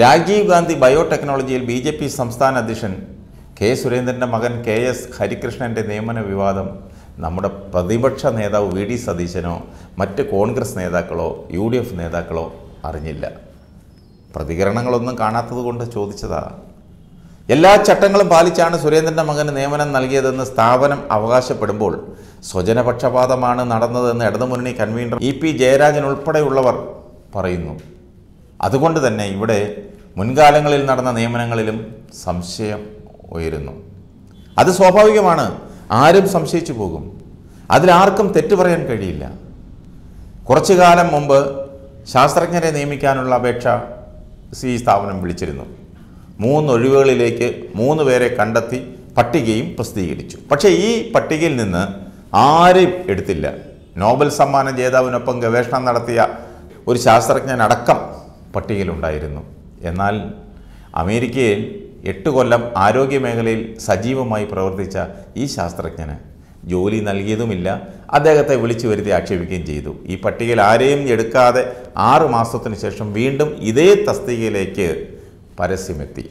രാജീവ് ഗാന്ധി ബയോടെക്നോളജിയിൽ B J P സംസ്ഥാന അധ്യക്ഷൻ കെ സുരേന്ദ്രൻ്റെ മകൻ കെ എസ് ഹരികൃഷ്ണൻ്റെ നിയമന വിവാദം നമ്മുടെ പ്രതിപക്ഷ നേതാവ് വി ഡി സതീശനോ മറ്റ് കോൺഗ്രസ് നേതാക്കളോ യു ഡി എഫ് നേതാക്കളോ അറിഞ്ഞില്ല പ്രതികരണങ്ങളൊന്നും കാണാത്തത് കൊണ്ട് ചോദിച്ചതാ എല്ലാ ചട്ടങ്ങളും പാലിച്ചാണ് സുരേന്ദ്രൻ്റെ മകന് നിയമനം നൽകിയതെന്ന് സ്ഥാപനം അവകാശപ്പെടുമ്പോൾ സ്വജനപക്ഷപാതമാണ് നടന്നതെന്ന് ഇടതുമുന്നണി കൺവീനർ ഇ പി ജയരാജൻ ഉൾപ്പെടെയുള്ളവർ പറയുന്നു അതുകൊണ്ട് തന്നെ ഇവിടെ മുൻകാലങ്ങളിൽ നടന്ന നിയമനങ്ങളിലും സംശയം ഉയരുന്നു അത് സ്വാഭാവികമാണ് ആരും സംശയിച്ചു പോകും അതിലാർക്കും തെറ്റു പറയാൻ കഴിയില്ല കുറച്ചു കാലം മുമ്പ് ശാസ്ത്രജ്ഞരെ നിയമിക്കാനുള്ള അപേക്ഷ സി സ്ഥാപനം വിളിച്ചിരുന്നു മൂന്ന് ഒഴിവുകളിലേക്ക് മൂന്ന് പേരെ കണ്ടെത്തി പട്ടികയും പ്രസിദ്ധീകരിച്ചു പക്ഷേ ഈ പട്ടികയിൽ നിന്ന് ആരും എടുത്തില്ല നോബൽ സമ്മാന ജേതാവിനൊപ്പം ഗവേഷണം നടത്തിയ ഒരു ശാസ്ത്രജ്ഞനടക്കം പട്ടികയിലുണ്ടായിരുന്നു എന്നാൽ അമേരിക്കയിൽ എട്ട് കൊല്ലം ആരോഗ്യമേഖലയിൽ സജീവമായി പ്രവർത്തിച്ച ഈ ശാസ്ത്രജ്ഞന് ജോലി നൽകിയതുമില്ല അദ്ദേഹത്തെ വിളിച്ചു വരുത്തി ആക്ഷേപിക്കുകയും ചെയ്തു ഈ പട്ടികയിൽ ആരെയും എടുക്കാതെ ആറ് മാസത്തിന് ശേഷം വീണ്ടും ഇതേ തസ്തികയിലേക്ക് പരസ്യമെത്തി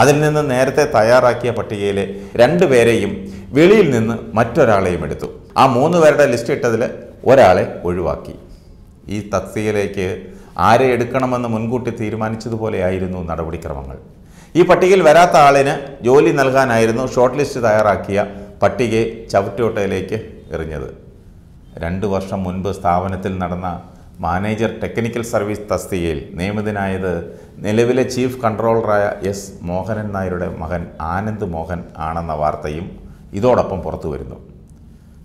അതിൽ നിന്ന് നേരത്തെ തയ്യാറാക്കിയ പട്ടികയിലെ രണ്ട് പേരെയും വെളിയിൽ നിന്ന് മറ്റൊരാളെയും എടുത്തു ആ മൂന്ന് പേരുടെ ലിസ്റ്റ് ഇട്ടതിൽ ഒരാളെ ഒഴിവാക്കി ഈ തസ്തികയിലേക്ക് ആരെ എടുക്കണമെന്ന് മുൻകൂട്ടി തീരുമാനിച്ചതുപോലെയായിരുന്നു നടപടിക്രമങ്ങൾ ഈ പട്ടികയിൽ വരാത്ത ആളിന് ജോലി നൽകാനായിരുന്നു ഷോർട്ട് ലിസ്റ്റ് തയ്യാറാക്കിയ പട്ടികയെ ചവിട്ടോട്ടയിലേക്ക് എറിഞ്ഞത് രണ്ട് വർഷം മുൻപ് സ്ഥാപനത്തിൽ നടന്ന മാനേജർ ടെക്നിക്കൽ സർവീസ് തസ്തികയിൽ നിയമിതനായത് നിലവിലെ ചീഫ് കൺട്രോളറായ എസ് മോഹനൻ നായരുടെ മകൻ ആനന്ദ് മോഹൻ ആണെന്ന വാർത്തയും ഇതോടൊപ്പം പുറത്തു വരുന്നു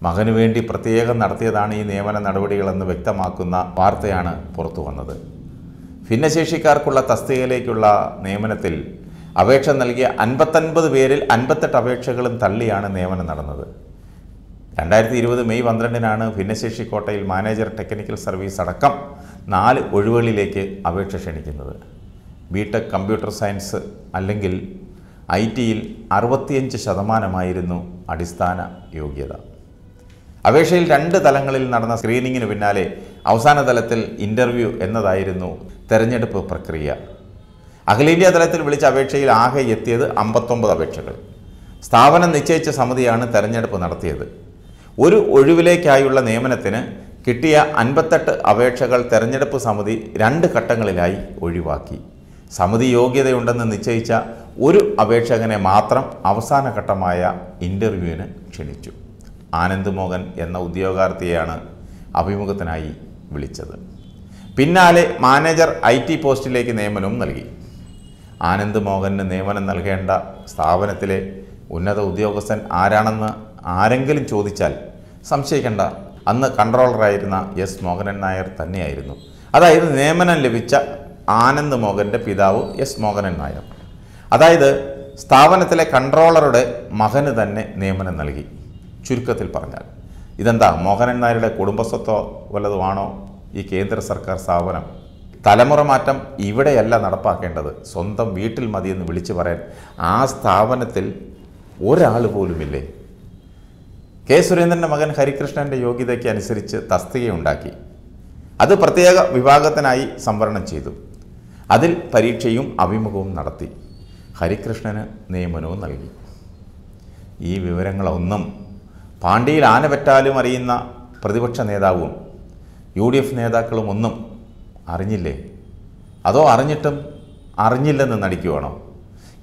മകനു വേണ്ടി പ്രത്യേകം നടത്തിയതാണ് ഈ നിയമന നടപടികളെന്ന് വ്യക്തമാക്കുന്ന വാർത്തയാണ് പുറത്തു വന്നത് ഭിന്നശേഷിക്കാർക്കുള്ള തസ്തികയിലേക്കുള്ള നിയമനത്തിൽ അപേക്ഷ നൽകിയ അൻപത്തൊൻപത് പേരിൽ അൻപത്തെട്ട് അപേക്ഷകളും തള്ളിയാണ് നിയമനം നടന്നത് രണ്ടായിരത്തി ഇരുപത് മെയ് പന്ത്രണ്ടിനാണ് ഭിന്നശേഷി കോട്ടയിൽ മാനേജർ ടെക്നിക്കൽ സർവീസ് അടക്കം നാല് ഒഴിവുകളിലേക്ക് അപേക്ഷ ക്ഷണിക്കുന്നത് ബിടെക് കമ്പ്യൂട്ടർ സയൻസ് അല്ലെങ്കിൽ ഐ ടിയിൽ അറുപത്തിയഞ്ച് ശതമാനമായിരുന്നു അടിസ്ഥാന യോഗ്യത അപേക്ഷയിൽ രണ്ട് തലങ്ങളിൽ നടന്ന സ്ക്രീനിങ്ങിന് പിന്നാലെ അവസാന തലത്തിൽ ഇൻ്റർവ്യൂ എന്നതായിരുന്നു തെരഞ്ഞെടുപ്പ് പ്രക്രിയ അഖിലേന്ത്യാ തലത്തിൽ വിളിച്ച അപേക്ഷയിൽ ആകെ എത്തിയത് അമ്പത്തൊമ്പത് അപേക്ഷകൾ സ്ഥാപനം നിശ്ചയിച്ച സമിതിയാണ് തെരഞ്ഞെടുപ്പ് നടത്തിയത് ഒരു ഒഴിവിലേക്കായുള്ള നിയമനത്തിന് കിട്ടിയ അൻപത്തെട്ട് അപേക്ഷകൾ തെരഞ്ഞെടുപ്പ് സമിതി രണ്ട് ഘട്ടങ്ങളിലായി ഒഴിവാക്കി സമിതി യോഗ്യതയുണ്ടെന്ന് നിശ്ചയിച്ച ഒരു അപേക്ഷകനെ മാത്രം അവസാന ഘട്ടമായ ഇൻ്റർവ്യൂവിന് ക്ഷണിച്ചു ആനന്ദ് മോഹൻ എന്ന ഉദ്യോഗാർത്ഥിയെയാണ് അഭിമുഖത്തിനായി വിളിച്ചത് പിന്നാലെ മാനേജർ ഐ ടി പോസ്റ്റിലേക്ക് നിയമനവും നൽകി ആനന്ദ് മോഹന് നിയമനം നൽകേണ്ട സ്ഥാപനത്തിലെ ഉന്നത ഉദ്യോഗസ്ഥൻ ആരാണെന്ന് ആരെങ്കിലും ചോദിച്ചാൽ സംശയിക്കേണ്ട അന്ന് കൺട്രോളറായിരുന്ന എസ് മോഹനൻ നായർ തന്നെയായിരുന്നു അതായത് നിയമനം ലഭിച്ച ആനന്ദ് മോഹൻ്റെ പിതാവ് എസ് മോഹനൻ നായർ അതായത് സ്ഥാപനത്തിലെ കൺട്രോളറുടെ മകന് തന്നെ നിയമനം നൽകി ചുരുക്കത്തിൽ പറഞ്ഞാൽ ഇതെന്താ മോഹനൻ നായരുടെ കുടുംബസ്വത്തോ വല്ലതുമാണോ ഈ കേന്ദ്ര സർക്കാർ സ്ഥാപനം തലമുറ മാറ്റം ഇവിടെയല്ല നടപ്പാക്കേണ്ടത് സ്വന്തം വീട്ടിൽ മതിയെന്ന് വിളിച്ചു പറയാൻ ആ സ്ഥാപനത്തിൽ ഒരാൾ പോലുമില്ലേ കെ സുരേന്ദ്രൻ്റെ മകൻ ഹരികൃഷ്ണൻ്റെ യോഗ്യതയ്ക്ക് അനുസരിച്ച് തസ്തികയുണ്ടാക്കി അത് പ്രത്യേക വിഭാഗത്തിനായി സംവരണം ചെയ്തു അതിൽ പരീക്ഷയും അഭിമുഖവും നടത്തി ഹരികൃഷ്ണന് നിയമനവും നൽകി ഈ വിവരങ്ങളൊന്നും പാണ്ഡ്യയിൽ ആന പറ്റാലും അറിയുന്ന പ്രതിപക്ഷ നേതാവും യു ഡി എഫ് നേതാക്കളും ഒന്നും അറിഞ്ഞില്ലേ അതോ അറിഞ്ഞിട്ടും അറിഞ്ഞില്ലെന്ന് നടിക്കുവാണോ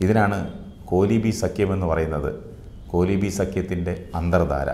ഇതിനാണ് കോലിബി സഖ്യമെന്ന് പറയുന്നത് കോലിബി സഖ്യത്തിൻ്റെ അന്തർധാര